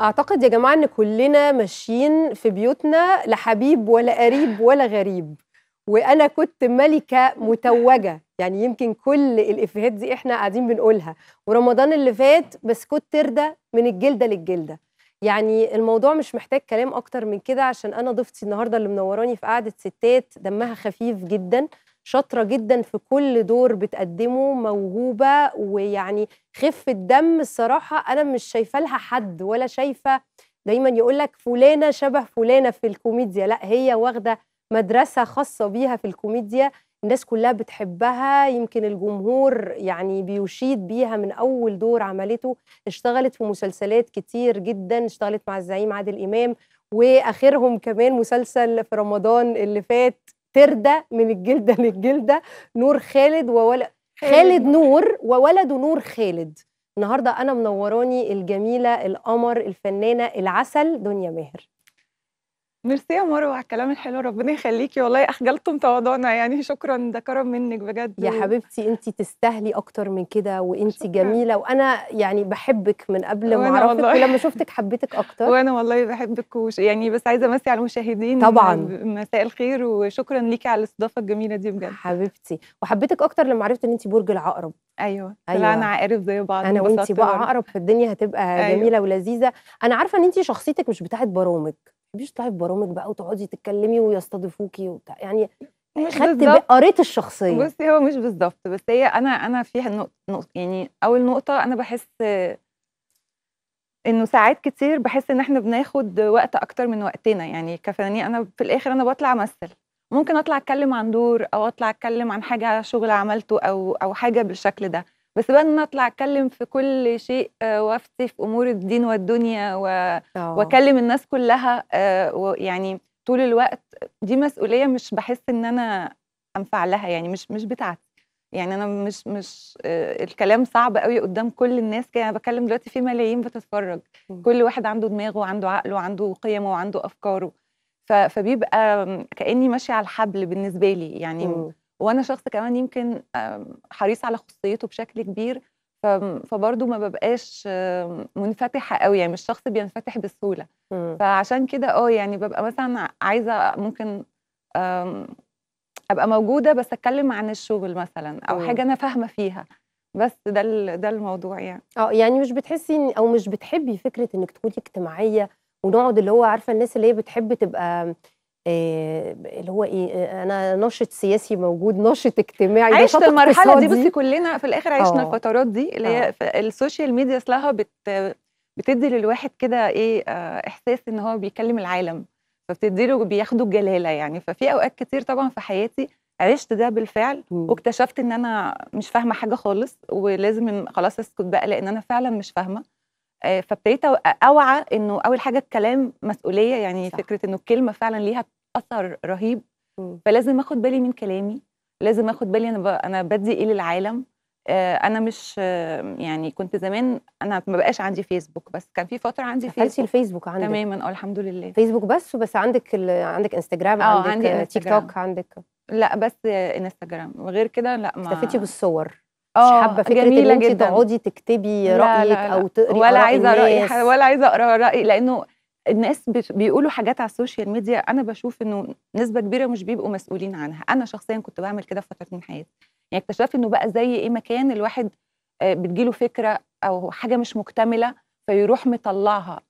اعتقد يا جماعه ان كلنا ماشيين في بيوتنا لا حبيب ولا قريب ولا غريب وانا كنت ملكه متوجه يعني يمكن كل الافيهات دي احنا قاعدين بنقولها ورمضان اللي فات بسكوت ترده من الجلده للجلده يعني الموضوع مش محتاج كلام اكتر من كده عشان انا ضيفتي النهارده اللي منوراني في قعده ستات دمها خفيف جدا شاطره جدا في كل دور بتقدمه موهوبه ويعني خفه دم الصراحه انا مش شايفه لها حد ولا شايفه دايما يقول لك فلانه شبه فلانه في الكوميديا لا هي واخده مدرسه خاصه بيها في الكوميديا الناس كلها بتحبها يمكن الجمهور يعني بيشيد بيها من اول دور عملته اشتغلت في مسلسلات كتير جدا اشتغلت مع الزعيم عادل امام واخرهم كمان مسلسل في رمضان اللي فات تردى من الجلده للجلده نور خالد وولد خالد نور وولده نور خالد النهارده انا منوراني الجميله القمر الفنانه العسل دنيا ماهر ميرسي يا مروه على الكلام الحلو ربنا يخليكي والله اخجلتم تواضعنا يعني شكرا ده كرم منك بجد يا حبيبتي انت تستاهلي اكتر من كده وانت جميله وانا يعني بحبك من قبل ما اعرفك ولما شفتك حبيتك اكتر وانا والله بحبك وش يعني بس عايزه امسي على المشاهدين طبعا مساء الخير وشكرا ليكي على الاستضافه الجميله دي بجد حبيبتي وحبيتك اكتر لما عرفت ان انت برج العقرب ايوه, أيوة. طلعنا أيوة. عقارب زي بعض انا وانت بقى عقرب في الدنيا هتبقى أيوة. جميله ولذيذه انا عارفه ان انت شخصيتك مش بتاعت برامج تحبيش تطلعي في برامج بقى وتقعدي تتكلمي ويستضيفوكي وبتاع يعني خدت قريت الشخصيه بصي هو مش بالظبط بس هي انا انا فيها نقطه يعني اول نقطه انا بحس انه ساعات كتير بحس ان احنا بناخد وقت اكتر من وقتنا يعني كفنانين انا في الاخر انا بطلع امثل ممكن اطلع اتكلم عن دور او اطلع اتكلم عن حاجه شغل عملته او او حاجه بالشكل ده بس بقى ان اطلع اتكلم في كل شيء آه، وافتي في امور الدين والدنيا و... آه. واكلم الناس كلها آه، يعني طول الوقت دي مسؤوليه مش بحس ان انا انفع لها يعني مش مش بتاعتي يعني انا مش مش الكلام صعب قوي قدام كل الناس كده يعني انا بكلم دلوقتي في ملايين بتتفرج كل واحد عنده دماغه وعنده عقله وعنده قيمه وعنده افكاره فبيبقى كاني ماشيه على الحبل بالنسبه لي يعني م. وانا شخص كمان يمكن حريص على خصوصيته بشكل كبير فبرضه ما ببقاش منفتحه قوي يعني مش شخص بينفتح بسهوله فعشان كده اه يعني ببقى مثلا عايزه ممكن ابقى موجوده بس اتكلم عن الشغل مثلا او حاجه انا فاهمه فيها بس ده ده الموضوع يعني اه يعني مش بتحسي او مش بتحبي فكره انك تكوني اجتماعيه ونقعد اللي هو عارفه الناس اللي هي بتحب تبقى آه، اللي هو ايه آه، انا ناشط سياسي موجود ناشط اجتماعي عشت المرحله دي بصي كلنا في الاخر عشنا آه. الفترات دي اللي هي السوشيال ميديا اصلها بت بتدي للواحد كده ايه احساس ان هو بيكلم العالم فبتدي له بياخده الجلاله يعني ففي اوقات كتير طبعا في حياتي عشت ده بالفعل واكتشفت ان انا مش فاهمه حاجه خالص ولازم خلاص اسكت بقى لان انا فعلا مش فاهمه آه، فابتديت اوعى انه اول حاجه الكلام مسؤوليه يعني صح. فكره انه الكلمه فعلا ليها اثر رهيب م. فلازم اخد بالي من كلامي لازم اخد بالي انا انا بدي ايه للعالم آه، انا مش يعني كنت زمان انا ما بقاش عندي فيسبوك بس كان في فتره عندي فيسبوك الفيسبوك عندك تماما اه الحمد لله فيسبوك بس بس عندك ال... عندك انستجرام آه، عندك عندي تيك توك عندك لا بس انستجرام وغير كده لا ما استفدتي بالصور مش آه، حابه فكره جميلة ان انت تقعدي تكتبي لا رايك لا لا او تقري ولا عايزه رايي ولا عايزه اقرا رايي لانه الناس بيقولوا حاجات على السوشيال ميديا انا بشوف انه نسبه كبيره مش بيبقوا مسؤولين عنها انا شخصيا كنت بعمل كده في فتره من حياتي يعني اكتشفت انه بقى زي ايه مكان الواحد آه، بتجيله فكره او حاجه مش مكتمله فيروح مطلعها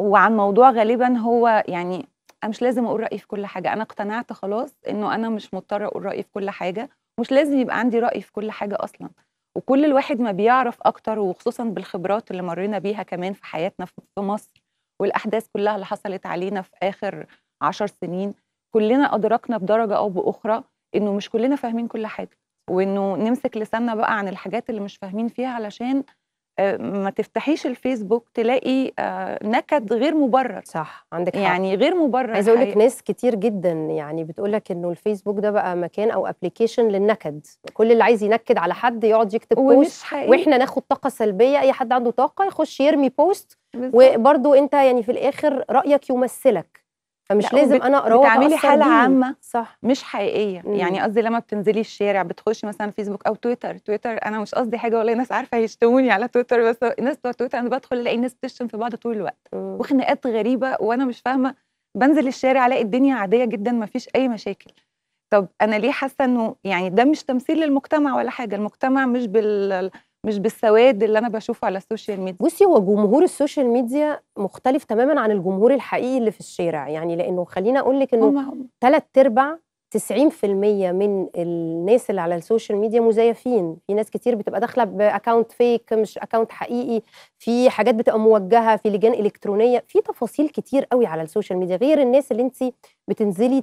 وعن موضوع غالبا هو يعني انا مش لازم اقول رايي في كل حاجه انا اقتنعت خلاص انه انا مش مضطره اقول رايي في كل حاجه مش لازم يبقى عندي راي في كل حاجه اصلا وكل الواحد ما بيعرف اكتر وخصوصا بالخبرات اللي مرينا بيها كمان في حياتنا في مصر والاحداث كلها اللي حصلت علينا في اخر عشر سنين كلنا ادركنا بدرجه او باخرى انه مش كلنا فاهمين كل حاجه وانه نمسك لساننا بقى عن الحاجات اللي مش فاهمين فيها علشان آه، ما تفتحيش الفيسبوك تلاقي آه، نكد غير مبرر صح عندك حق. يعني غير مبرر عايزه اقول لك ناس كتير جدا يعني بتقول لك انه الفيسبوك ده بقى مكان او ابلكيشن للنكد كل اللي عايز ينكد على حد يقعد يكتب بوست واحنا ناخد طاقه سلبيه اي حد عنده طاقه يخش يرمي بوست وبرده انت يعني في الاخر رايك يمثلك فمش لازم انا اقراه بتعملي حاله عامه صح مش حقيقيه مم. يعني قصدي لما بتنزلي الشارع بتخشي مثلا فيسبوك او تويتر تويتر انا مش قصدي حاجه والله ناس عارفه هيشتموني على تويتر بس الناس بتوع تويتر انا بدخل الاقي الناس بتشتم في بعض طول الوقت وخناقات غريبه وانا مش فاهمه بنزل الشارع الاقي الدنيا عاديه جدا ما فيش اي مشاكل طب انا ليه حاسه انه يعني ده مش تمثيل للمجتمع ولا حاجه المجتمع مش بال مش بالسواد اللي انا بشوفه على السوشيال ميديا بصي هو جمهور السوشيال ميديا مختلف تماما عن الجمهور الحقيقي اللي في الشارع يعني لانه خليني اقول لك انه ثلاث ارباع 90% من الناس اللي على السوشيال ميديا مزيفين في ناس كتير بتبقى داخله باكونت فيك مش اكونت حقيقي في حاجات بتبقى موجهه في لجان الكترونيه في تفاصيل كتير قوي على السوشيال ميديا غير الناس اللي انت بتنزلي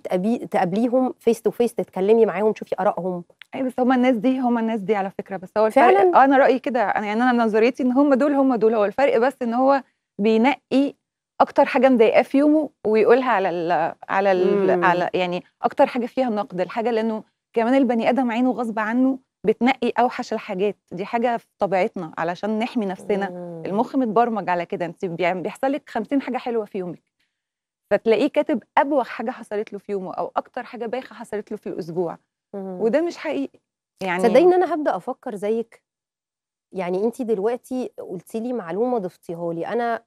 تقابليهم فيس تو فيس تتكلمي معاهم تشوفي ارائهم اي أيوة، بس هما الناس دي هما الناس دي على فكره بس هو الفرق فعلا؟ آه، انا رايي كده يعني انا نظريتي ان هما دول هما دول هو الفرق بس ان هو بينقي اكتر حاجه مضايقاه في يومه ويقولها على الـ على الـ على يعني اكتر حاجه فيها نقد الحاجه لانه كمان البني ادم عينه غصب عنه بتنقي اوحش الحاجات دي حاجه في طبيعتنا علشان نحمي نفسنا مم. المخ متبرمج على كده انت بيحصل لك 50 حاجه حلوه في يومك فتلاقيه كاتب ابوخ حاجه حصلت له في يومه او اكتر حاجه بايخه حصلت له في الاسبوع مم. وده مش حقيقي يعني صدقيني انا هبدا افكر زيك يعني انت دلوقتي قلتي لي معلومه ضفتيها لي انا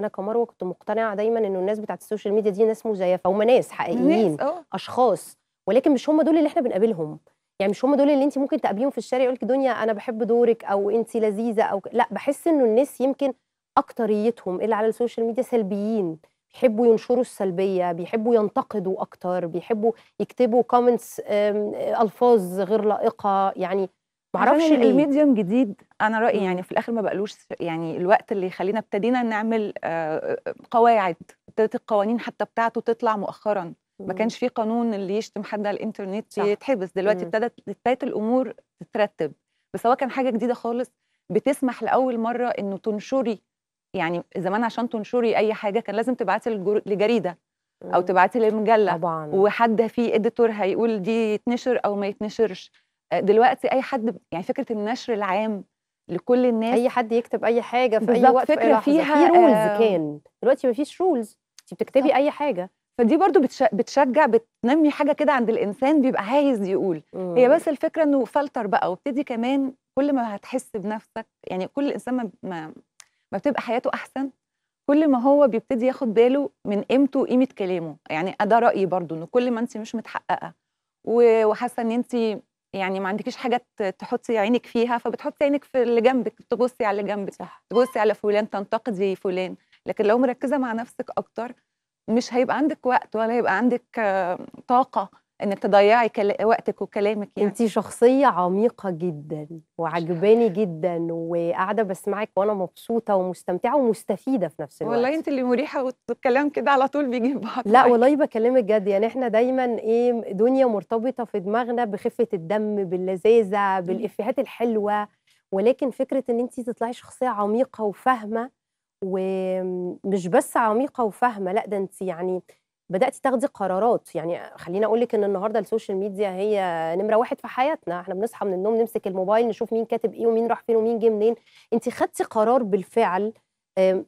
انا كمروه كنت مقتنعه دايما انه الناس بتاعه السوشيال ميديا دي ناس مزيفه هم ناس حقيقيين آه. اشخاص ولكن مش هم دول اللي احنا بنقابلهم يعني مش هم دول اللي انت ممكن تقابليهم في الشارع لك دنيا انا بحب دورك او انت لذيذه او لا بحس انه الناس يمكن اكتريتهم اللي على السوشيال ميديا سلبيين بيحبوا ينشروا السلبيه بيحبوا ينتقدوا اكتر بيحبوا يكتبوا كومنتس الفاظ غير لائقه يعني معرفش ليه الميديوم جديد انا رايي يعني في الاخر ما بقلوش يعني الوقت اللي يخلينا ابتدينا نعمل آه، آه، قواعد ابتدت القوانين حتى بتاعته تطلع مؤخرا ما كانش في قانون اللي يشتم حد على الانترنت صح. يتحبس دلوقتي ابتدت ابتدت الامور تترتب بس هو كان حاجه جديده خالص بتسمح لاول مره انه تنشري يعني زمان عشان تنشري اي حاجه كان لازم تبعتي لجريده او تبعتي للمجله طبعا وحد في اديتور هيقول دي يتنشر او ما يتنشرش آه، دلوقتي اي حد يعني فكره النشر العام لكل الناس اي حد يكتب اي حاجه في اي وقت فكره في فيها في رولز آه، كان دلوقتي مفيش رولز انت بتكتبي اي حاجه فدي برضو بتشجع بتنمي حاجه كده عند الانسان بيبقى عايز يقول مم. هي بس الفكره انه فلتر بقى وابتدي كمان كل ما هتحس بنفسك يعني كل انسان ما ما, ما بتبقى حياته احسن كل ما هو بيبتدي ياخد باله من قيمته وقيمه كلامه يعني ده رايي برضو انه كل ما انت مش متحققه وحاسه ان انت يعني ما عندكيش حاجه تحطي عينك فيها فبتحطي عينك في اللي جنبك تبصي على اللي جنبك صح. تبصي على فلان تنتقدي فلان لكن لو مركزه مع نفسك اكتر مش هيبقى عندك وقت ولا هيبقى عندك آه، طاقه انك تضيعي كلا... وقتك وكلامك يعني. انت شخصيه عميقه جدا وعجباني جدا وقاعده بسمعك وانا مبسوطه ومستمتعه ومستفيده في نفس الوقت والله انت اللي مريحه والكلام كده على طول بيجي بعض لا والله بكلمك جد يعني احنا دايما ايه دنيا مرتبطه في دماغنا بخفه الدم باللذاذه بالافيهات الحلوه ولكن فكره ان انت تطلعي شخصيه عميقه وفاهمه ومش بس عميقه وفاهمه لا ده انت يعني بدات تاخدي قرارات يعني خليني اقول لك ان النهارده السوشيال ميديا هي نمره واحد في حياتنا احنا بنصحى من النوم نمسك الموبايل نشوف مين كاتب ايه ومين راح فين ومين جه منين انت خدتي قرار بالفعل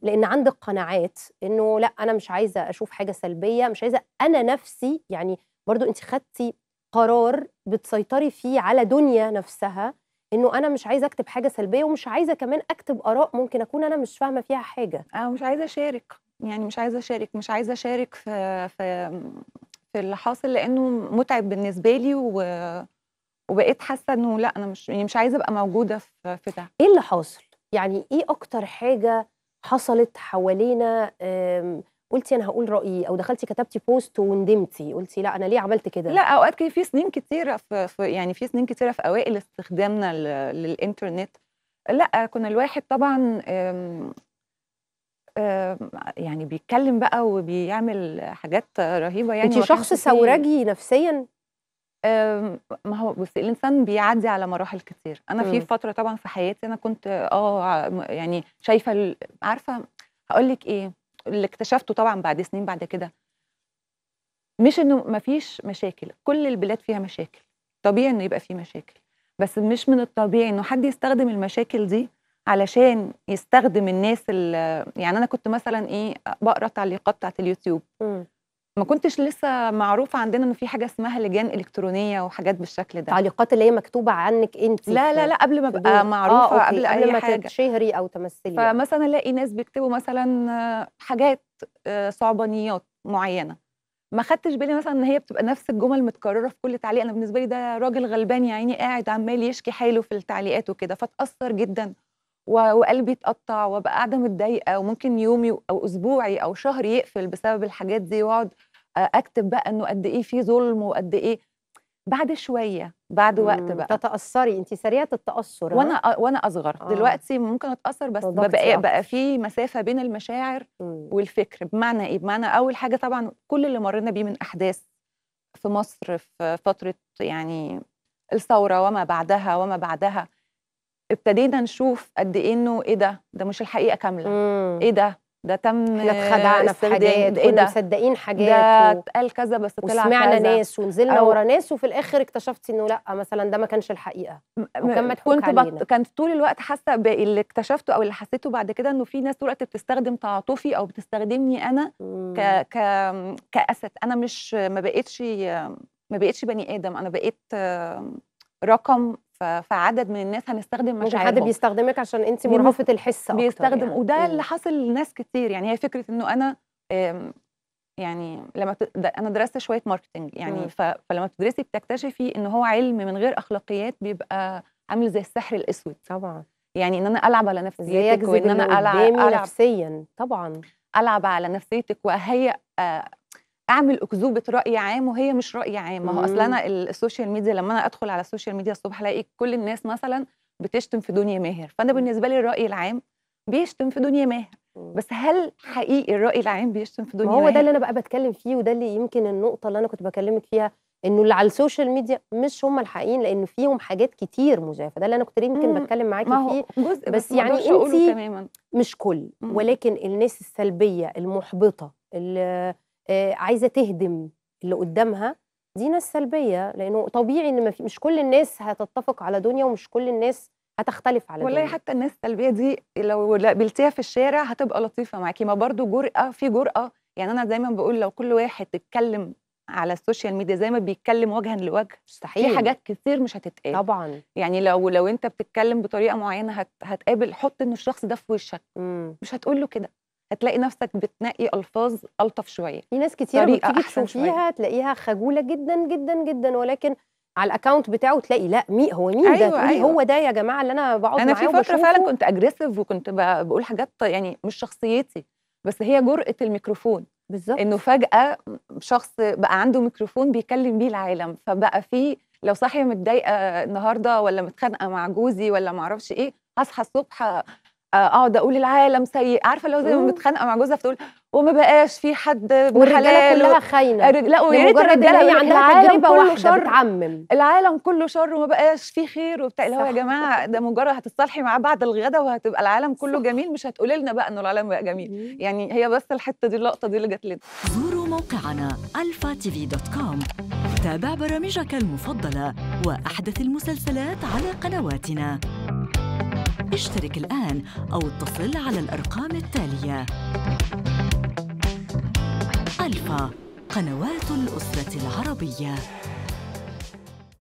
لان عندك قناعات انه لا انا مش عايزه اشوف حاجه سلبيه مش عايزه انا نفسي يعني برضو انت خدتي قرار بتسيطري فيه على دنيا نفسها انه انا مش عايزه اكتب حاجه سلبيه ومش عايزه كمان اكتب اراء ممكن اكون انا مش فاهمه فيها حاجه انا مش عايزه اشارك يعني مش عايزه اشارك مش عايزه اشارك في في في اللي حاصل لانه متعب بالنسبه لي و وبقيت حاسه انه لا انا مش يعني مش عايزه ابقى موجوده في في ده ايه اللي حاصل يعني ايه اكتر حاجه حصلت حوالينا قلتي انا هقول رايي او دخلتي كتبتي بوست وندمتي قلتي لا انا ليه عملت كده لا اوقات كان في سنين كتيره في, في يعني في سنين كتيره في اوائل استخدامنا للانترنت لا كنا الواحد طبعا آه، يعني بيتكلم بقى وبيعمل حاجات رهيبه يعني انت شخص ثورجي نفسيا ما هو بصي الانسان بيعدي على مراحل كتير انا في فتره طبعا في حياتي انا كنت اه يعني شايفه عارفه هقول لك ايه اللي اكتشفته طبعا بعد سنين بعد كده مش انه ما فيش مشاكل كل البلاد فيها مشاكل طبيعي انه يبقى في مشاكل بس مش من الطبيعي انه حد يستخدم المشاكل دي علشان يستخدم الناس يعني انا كنت مثلا ايه بقرا التعليقات بتاعت اليوتيوب م. ما كنتش لسه معروفه عندنا انه في حاجه اسمها لجان الكترونيه وحاجات بالشكل ده تعليقات اللي هي مكتوبه عنك انت لا لا لا قبل ما ابقى آه، معروفه آه قبل, قبل اي ما حاجه شهري او تمثلي فمثلا الاقي ناس بيكتبوا مثلا آه، حاجات آه، صعبانيات معينه ما خدتش بالي مثلا ان هي بتبقى نفس الجمل متكرره في كل تعليق انا بالنسبه لي ده راجل غلبان يا عيني قاعد عمال يشكي حاله في التعليقات وكده فتاثر جدا وقلبي يتقطع وابقى قاعده متضايقه وممكن يومي او اسبوعي او شهري يقفل بسبب الحاجات دي واقعد آه، اكتب بقى انه قد ايه في ظلم وقد ايه بعد شويه بعد وقت بقى تتاثري انت سريعه التاثر وانا وانا اصغر آه. دلوقتي ممكن اتاثر بس بقى, إيه، بقى في مسافه بين المشاعر مم. والفكر بمعنى ايه بمعنى اول حاجه طبعا كل اللي مرينا بيه من احداث في مصر في فتره يعني الثوره وما بعدها وما بعدها ابتدينا نشوف قد ايه انه ايه ده ده مش الحقيقه كامله مم. ايه ده ده تم احنا اتخدعنا في حاجات إيه كنا مصدقين حاجات ده اتقال كذا بس طلع كذا وسمعنا ناس ونزلنا أو... ورا ناس وفي الاخر اكتشفتي انه لا مثلا ده ما كانش الحقيقه وكان مضحوك كنت علينا. بط... كان طول الوقت حاسه اللي اكتشفته او اللي حسيته بعد كده انه في ناس طول الوقت بتستخدم تعاطفي او بتستخدمني انا ك... ك... كاسد انا مش ما بقتش ما بقتش بني ادم انا بقيت رقم فعدد من الناس هنستخدم مشاعرهم حد بيستخدمك عشان انت مرهفه الحس اكتر بيستخدم يعني. وده اللي حصل لناس كتير يعني هي فكره انه انا يعني لما انا درست شويه ماركتنج يعني م. فلما بتدرسي بتكتشفي ان هو علم من غير اخلاقيات بيبقى عامل زي السحر الاسود طبعا يعني ان انا العب على نفسيتك وان انا العب, ألعب نفسيا طبعا العب على نفسيتك واهيئ اعمل اكذوبه راي عام وهي مش راي عام ما هو اصل انا السوشيال ميديا لما انا ادخل على السوشيال ميديا الصبح الاقي كل الناس مثلا بتشتم في دنيا ماهر فانا بالنسبه لي الراي العام بيشتم في دنيا ماهر بس هل حقيقي الراي العام بيشتم في دنيا ما هو ده اللي انا بقى بتكلم فيه وده اللي يمكن النقطه اللي انا كنت بكلمك فيها انه اللي على السوشيال ميديا مش هم الحقيقيين لان فيهم حاجات كتير مزيفه ده اللي انا كنت يمكن بتكلم معاكي فيه جزء بس, بس يعني انت تماما مش كل ولكن الناس السلبيه المحبطه اللي آه، عايزه تهدم اللي قدامها دي ناس سلبيه لانه طبيعي ان مش كل الناس هتتفق على دنيا ومش كل الناس هتختلف على والله دنيا. حتى الناس السلبيه دي لو قابلتيها في الشارع هتبقى لطيفه معاكي ما برضو جرأه في جرأه يعني انا دايما بقول لو كل واحد اتكلم على السوشيال ميديا زي ما بيتكلم وجها لوجه مستحيل في حاجات كتير مش هتتقال طبعا يعني لو لو انت بتتكلم بطريقه معينه هت هتقابل حط ان الشخص ده في وشك مم. مش هتقول له كده هتلاقي نفسك بتنقي الفاظ الطف شويه في ناس كتير بتيجي تشوفيها تلاقيها خجوله جدا جدا جدا ولكن على الاكونت بتاعه تلاقي لا مين هو مين أيوة ده أيوة. هو ده يا جماعه اللي انا بقعد انا في فتره فعلا كنت اجريسيف وكنت بقول حاجات يعني مش شخصيتي بس هي جرأه الميكروفون بالظبط انه فجاه شخص بقى عنده ميكروفون بيكلم بيه العالم فبقى في لو صاحيه متضايقه النهارده ولا متخانقه مع جوزي ولا معرفش ايه هصحى الصبح اقعد آه، اقول آه، العالم سيء عارفه لو زي ما متخانقه مع جوزها فتقول وما بقاش في حد والرجاله كلها خاينه لا ويا ريت الرجاله هي عندها تجربه واحده بتعمم العالم كله شر وما بقاش فيه خير وبتاع اللي هو يا جماعه ده مجرد هتتصالحي معاه بعد الغدا وهتبقى العالم كله صح. جميل مش هتقولي لنا بقى انه العالم بقى جميل مم. يعني هي بس الحته دي اللقطه دي اللي جت لنا زوروا موقعنا الفا تي في دوت كوم تابع برامجك المفضله واحدث المسلسلات على قنواتنا اشترك الآن أو اتصل على الأرقام التالية ألفا قنوات الأسرة العربية